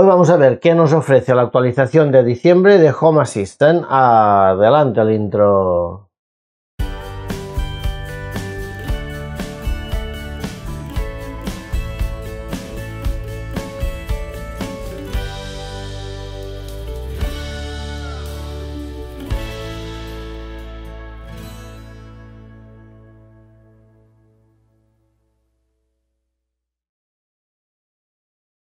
Hoy vamos a ver qué nos ofrece la actualización de diciembre de Home Assistant. Adelante el intro.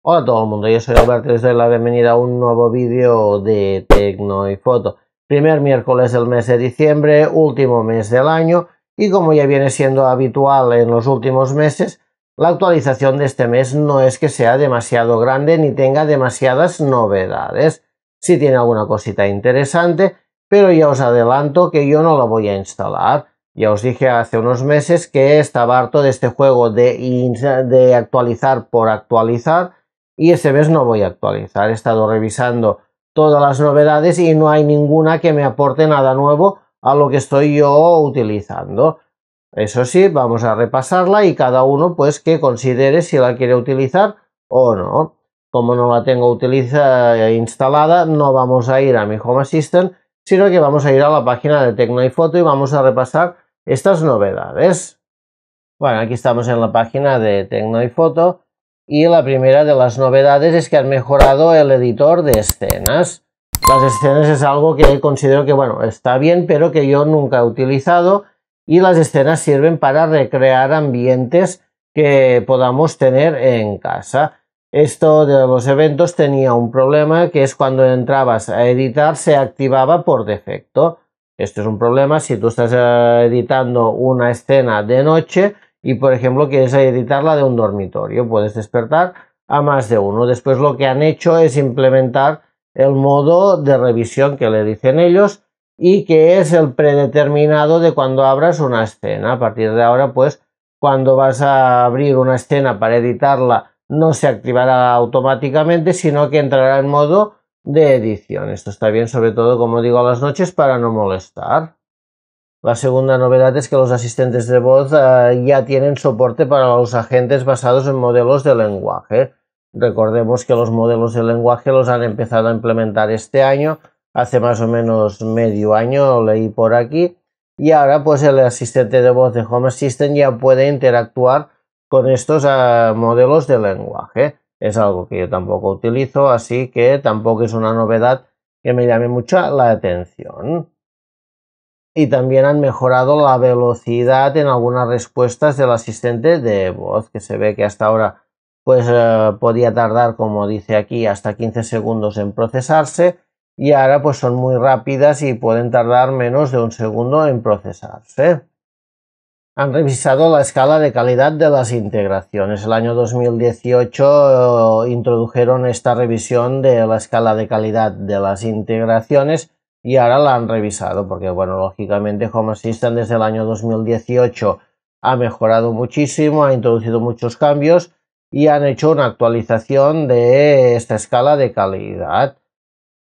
Hola a todo el mundo, yo soy Alberto y les doy la bienvenida a un nuevo vídeo de Tecno y Foto. Primer miércoles del mes de diciembre, último mes del año y como ya viene siendo habitual en los últimos meses, la actualización de este mes no es que sea demasiado grande ni tenga demasiadas novedades. Si sí tiene alguna cosita interesante, pero ya os adelanto que yo no la voy a instalar. Ya os dije hace unos meses que estaba harto de este juego de actualizar por actualizar y ese mes no voy a actualizar. He estado revisando todas las novedades y no hay ninguna que me aporte nada nuevo a lo que estoy yo utilizando. Eso sí, vamos a repasarla y cada uno pues que considere si la quiere utilizar o no. Como no la tengo eh, instalada, no vamos a ir a mi Home Assistant, sino que vamos a ir a la página de Tecno y Foto y vamos a repasar estas novedades. Bueno, aquí estamos en la página de Tecno y Foto y la primera de las novedades es que han mejorado el editor de escenas. Las escenas es algo que considero que, bueno, está bien, pero que yo nunca he utilizado. Y las escenas sirven para recrear ambientes que podamos tener en casa. Esto de los eventos tenía un problema que es cuando entrabas a editar se activaba por defecto. Esto es un problema si tú estás eh, editando una escena de noche, y por ejemplo quieres editarla de un dormitorio, puedes despertar a más de uno. Después lo que han hecho es implementar el modo de revisión que le dicen ellos y que es el predeterminado de cuando abras una escena. A partir de ahora, pues, cuando vas a abrir una escena para editarla, no se activará automáticamente, sino que entrará en modo de edición. Esto está bien, sobre todo, como digo, a las noches para no molestar. La segunda novedad es que los asistentes de voz ah, ya tienen soporte para los agentes basados en modelos de lenguaje. Recordemos que los modelos de lenguaje los han empezado a implementar este año, hace más o menos medio año, leí por aquí, y ahora pues el asistente de voz de Home Assistant ya puede interactuar con estos ah, modelos de lenguaje. Es algo que yo tampoco utilizo, así que tampoco es una novedad que me llame mucha la atención y también han mejorado la velocidad en algunas respuestas del asistente de voz, que se ve que hasta ahora pues eh, podía tardar, como dice aquí, hasta 15 segundos en procesarse y ahora pues son muy rápidas y pueden tardar menos de un segundo en procesarse. Han revisado la escala de calidad de las integraciones. El año 2018 eh, introdujeron esta revisión de la escala de calidad de las integraciones y ahora la han revisado porque, bueno, lógicamente Home Assistant desde el año 2018 ha mejorado muchísimo, ha introducido muchos cambios y han hecho una actualización de esta escala de calidad.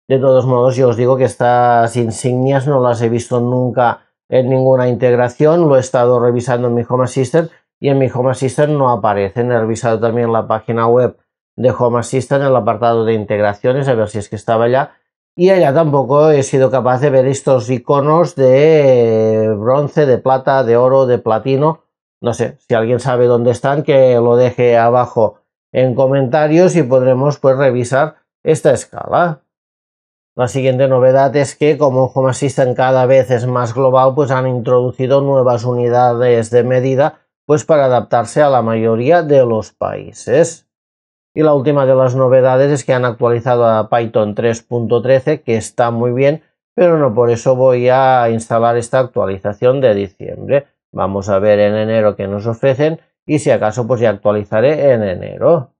De todos modos, yo os digo que estas insignias no las he visto nunca en ninguna integración, lo he estado revisando en mi Home Assistant y en mi Home Assistant no aparecen. He revisado también la página web de Home Assistant en el apartado de integraciones a ver si es que estaba ya y allá tampoco he sido capaz de ver estos iconos de bronce, de plata, de oro, de platino. No sé, si alguien sabe dónde están, que lo deje abajo en comentarios y podremos pues revisar esta escala. La siguiente novedad es que como Home Assistant cada vez es más global, pues han introducido nuevas unidades de medida pues para adaptarse a la mayoría de los países. Y la última de las novedades es que han actualizado a Python 3.13, que está muy bien, pero no por eso voy a instalar esta actualización de diciembre. Vamos a ver en enero qué nos ofrecen y si acaso pues ya actualizaré en enero.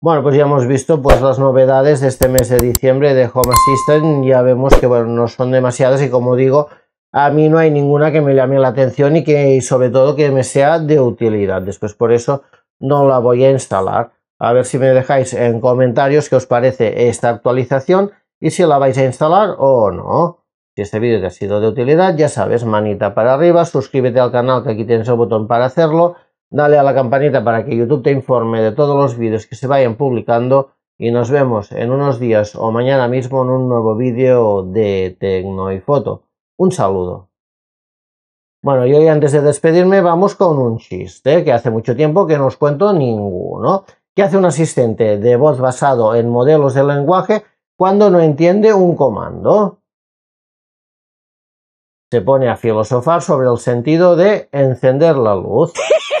Bueno, pues ya hemos visto pues las novedades de este mes de diciembre de Home Assistant. Ya vemos que bueno, no son demasiadas y como digo, a mí no hay ninguna que me llame la atención y que sobre todo que me sea de utilidad. Después por eso no la voy a instalar a ver si me dejáis en comentarios qué os parece esta actualización y si la vais a instalar o no. Si este vídeo te ha sido de utilidad, ya sabes, manita para arriba, suscríbete al canal que aquí tienes el botón para hacerlo, dale a la campanita para que YouTube te informe de todos los vídeos que se vayan publicando y nos vemos en unos días o mañana mismo en un nuevo vídeo de Tecno y Foto. Un saludo. Bueno, y hoy antes de despedirme vamos con un chiste que hace mucho tiempo que no os cuento ninguno. ¿Qué hace un asistente de voz basado en modelos de lenguaje cuando no entiende un comando? Se pone a filosofar sobre el sentido de encender la luz.